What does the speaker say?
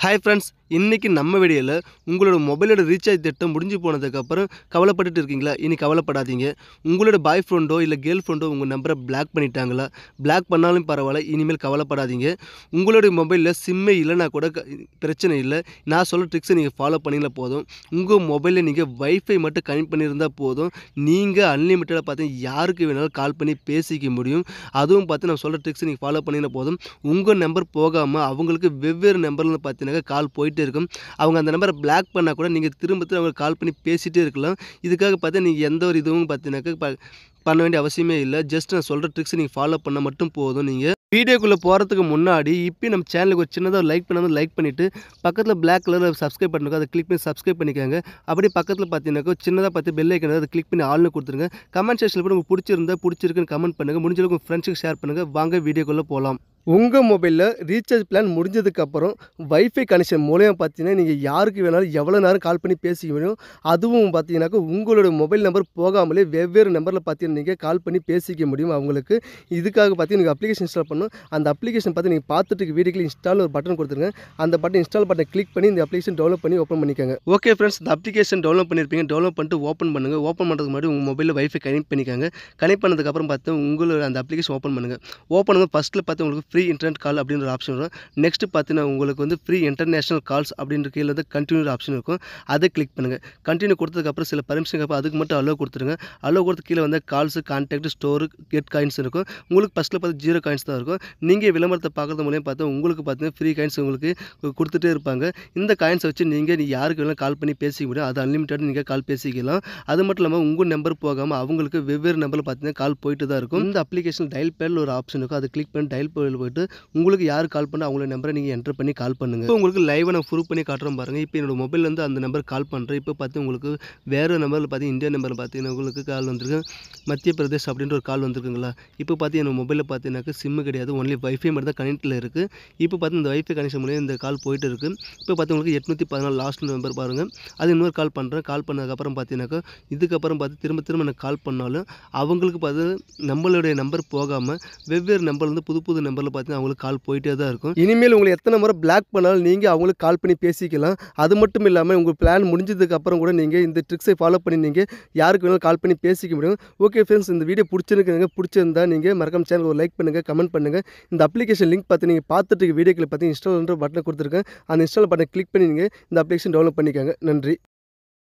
Hi friends, இன்றைக்கி நம்ம வீடியோவில் உங்களோட மொபைலோட ரீசார்ஜ் திட்டம் முடிஞ்சு போனதுக்கப்புறம் கவலைப்பட்டுட்டு இருக்கீங்களா இனி கவலைப்படாதீங்க உங்களோட பாய் ஃப்ரெண்டோ இல்லை கேர்ள் ஃப்ரெண்டோ உங்கள் நம்பரை பிளாக் பண்ணிட்டாங்களா பிளாக் பண்ணாலும் பரவாயில்ல இனிமேல் கவலைப்படாதீங்க உங்களுடைய மொபைலில் சிம்மே இல்லைனா கூட பிரச்சனை இல்லை நான் சொல்கிற ட்ரிக்ஸை நீங்கள் ஃபாலோ பண்ணிங்களா போதும் உங்கள் மொபைலில் நீங்கள் வைஃபை மட்டும் கனெக்ட் பண்ணியிருந்தால் போதும் நீங்கள் அன்லிமிட்டடாக பார்த்தீங்கன்னா யாருக்கு வேணாலும் கால் பண்ணி பேசிக்க முடியும் அதுவும் பார்த்து நான் சொல்கிற ட்ரிக்ஸை நீங்கள் ஃபாலோ பண்ணிங்கன்னா போதும் உங்கள் நம்பர் போகாமல் அவங்களுக்கு வெவ்வேறு நம்பரில் பார்த்தீங்கன்னா கால் போயிட்டு வந்துகிட்டே இருக்கும் அவங்க அந்த நம்பரை பிளாக் பண்ணால் கூட நீங்கள் திரும்ப திரும்ப அவங்களுக்கு கால் பண்ணி பேசிகிட்டே இருக்கலாம் இதுக்காக பார்த்தா நீங்கள் எந்த ஒரு இதுவும் பார்த்தீங்கன்னாக்க பண்ண வேண்டிய அவசியமே இல்லை ஜஸ்ட் நான் சொல்கிற ட்ரிக்ஸ் நீங்கள் ஃபாலோ பண்ண மட்டும் போதும் நீங்கள் வீடியோக்குள்ளே போகிறதுக்கு முன்னாடி இப்போ நம்ம சேனலுக்கு ஒரு சின்னதாக லைக் பண்ணாமல் லைக் பண்ணிவிட்டு பக்கத்தில் பிளாக் கலரில் சப்ஸ்கிரைப் பண்ணிருக்கோம் அதை கிளிக் பண்ணி சப்ஸ்கிரைப் பண்ணிக்கோங்க அப்படி பக்கத்தில் பார்த்தீங்கன்னா சின்னதாக பார்த்து பெல் ஐக்கன் அதை கிளிக் பண்ணி ஆளுநர் கொடுத்துருங்க கமெண்ட் செக்ஷனில் கூட உங்களுக்கு பிடிச்சிருந்தா பிடிச்சிருக்குன்னு கமெண்ட் பண்ணுங்கள் முடிஞ்சளவுக்கு ஃப்ரெண்ட்ஸுக்கு ஷேர் பண்ணுங்கள் வாங்க வீடியோக்குள்ளே போகலாம் உங்கள் மொபைலில் ரீசார்ஜ் பிளான் முடிஞ்சதுக்கப்புறம் வைஃபை கனெக்ஷன் மூலயமா பார்த்தீங்கன்னா நீங்கள் யாருக்கு வேணாலும் எவ்வளோ நேரம் கால் பண்ணி பேசிக்க முடியும் அதுவும் பார்த்தீங்கன்னாக்கா உங்களோட மொபைல் நம்பர் போகாமலே வெவ்வேறு நம்பரில் பார்த்தீங்கன்னா நீங்கள் கால் பண்ணி பேசிக்க முடியும் அவங்களுக்கு இதுக்காக பார்த்தீங்கன்னா நீங்கள் அப்ளிகேஷன் இன்ஸ்டால் பண்ணணும் அந்த அப்ளிகேஷன் பார்த்து நீங்கள் பார்த்துட்டு வீடியோக்கு இன்ஸ்டால் ஒரு பட்டன் கொடுத்துருங்க அந்த பட்டன் இன்ஸ்டால் பட்டன் கிளிக் பண்ணி இந்த அப்ளிகேஷன் டவுன்லோட் பண்ணி ஓப்பன் பண்ணிக்கோங்க ஓகே ஃப்ரெண்ட்ஸ் இந்த அப்ளிகேஷன் டவுன்லோட் பண்ணியிருப்பீங்க டவுன்லோட் பண்ணிட்டு ஓப்பன் பண்ணுங்கள் ஓப்பன் பண்ணுறதுக்கு மாதிரி உங்கள் மொபைலில் வைஃபை கனெக்ட் பண்ணிக்கோங்க கனெக்ட் பண்ணதுக்கப்புறம் பார்த்து உங்களோட அந்த அப்ளிகேஷன் ஓப்பன் பண்ணுங்கள் ஓப்பன் பண்ணுங்கள் ஃபஸ்ட்டில் பார்த்து உங்களுக்கு ஃப்ரீ இன்டர்நெட் கால் அப்படின்ற ஆப்ஷன் வரும் நெக்ஸ்ட்டு பார்த்தீங்கன்னா உங்களுக்கு வந்து ஃப்ரீ இன்டர்நேஷனல் கால்ஸ் அப்படின்ற கீழே வந்து கண்டினியூ ஆப்ஷன் இருக்கும் அதை கிளிக் பண்ணுங்கள் கண்டினியூ கொடுத்ததுக்கப்புறம் சில பர்மிஷன் அப்போ அதுக்கு மட்டும் அலோ கொடுத்துருங்க அலோ கொடுத்து கீழே வந்து calls contact store get coins இருக்கும் உங்களுக்கு ஃபஸ்ட்டில் பார்த்து ஜீரோ காயின்ஸ் தான் இருக்கும் நீங்கள் விளம்பரத்தை பார்க்குறது மூலியம் பார்த்தா உங்களுக்கு பார்த்தீங்கன்னா ஃப்ரீ காயின்ஸ் உங்களுக்கு கொடுத்துட்டே இருப்பாங்க இந்த காயின்ஸை வச்சு நீங்கள் யாருக்கு வேணாலும் கால் பண்ணி பேசிக்க முடியும் அது அன்லிமிட்டட் நீங்கள் கால் பேசிக்கலாம் அது மட்டும் இல்லாமல் உங்கள் நம்பர் போகாமல் அவங்களுக்கு வெவ்வேறு நம்பரில் பார்த்தீங்கன்னா கால் போயிட்டு தான் இருக்கும் இந்த அப்ளிகேஷன் டயல் பேரில் ஒரு ஆப்ஷன் இருக்கும் அதை கிளிக் பண்ணி டயல் பேரில் போயிட்டு உங்களுக்கு யார் கால் பண்ண அவங்களோட நம்பரை நீங்கள் என்டர் பண்ணி கால் பண்ணுங்கள் இப்போ உங்களுக்கு லைவை நான் ப்ரூவ் பண்ணி காட்டுறோம் பாருங்கள் இப்போ என்னோடய வந்து அந்த நம்பர் கால் பண்ணுறேன் இப்போ பார்த்து உங்களுக்கு வேறு நம்பரில் பார்த்து இந்தியா நம்பரில் பார்த்தீங்கன்னா உங்களுக்கு கால் வந்திருக்கு மத்திய பிரதேஷ் அப்படின்ற ஒரு கால் வந்திருக்குங்களா இப்போ பார்த்து என்னோடய மொபைலில் பார்த்தீங்கன்னா சிம்மு கிடையாது ஒன்லி வைஃபை மட்டும் தான் கனெக்டில் இருக்குது இப்போ பார்த்து இந்த வைஃபை கனெக்ஷன் மூலியம் இந்த கால் போயிட்டு இருக்குது இப்போ பார்த்து உங்களுக்கு எட்நூற்றி பதினாலு லாஸ்ட் நம்பர் பாருங்கள் அது இன்னொரு கால் பண்ணுறேன் கால் பண்ணதுக்கப்புறம் பார்த்தீங்கன்னாக்கா இதுக்கப்புறம் பார்த்து திரும்ப திரும்ப எனக்கு கால் பண்ணாலும் அவங்களுக்கு பார்த்து நம்மளுடைய நம்பர் போகாமல் வெவ்வேறு நம்பர்லேருந்து புது புது நம்பர் நம்பரில் பார்த்தீங்கன்னா அவங்களுக்கு கால் போயிட்டே தான் இருக்கும் இனிமேல் உங்களை எத்தனை முறை பிளாக் பண்ணாலும் நீங்கள் அவங்களுக்கு கால் பண்ணி பேசிக்கலாம் அது மட்டும் இல்லாமல் உங்கள் பிளான் முடிஞ்சதுக்கு அப்புறம் கூட நீங்கள் இந்த ட்ரிக்ஸை ஃபாலோ பண்ணி நீங்கள் யாருக்கு வேணாலும் கால் பண்ணி பேசிக்க முடியும் ஓகே ஃப்ரெண்ட்ஸ் இந்த வீடியோ பிடிச்சிருக்கு பிடிச்சிருந்தா நீங்கள் மறக்காம சேனல் ஒரு லைக் பண்ணுங்கள் கமெண்ட் பண்ணுங்கள் இந்த அப்ளிகேஷன் லிங்க் பார்த்து நீங்கள் பார்த்துட்டு வீடியோக்கில் பார்த்தீங்கன்னா இன்ஸ்டால்ன்ற பட்டனை கொடுத்துருக்கேன் அந்த இன்ஸ்டால் பட்டனை கிளிக் பண்ணி நீங்கள் இந்த அப்ளிகேஷன் டவுன்லோட் பண்ணிக்கோங்க நன்றி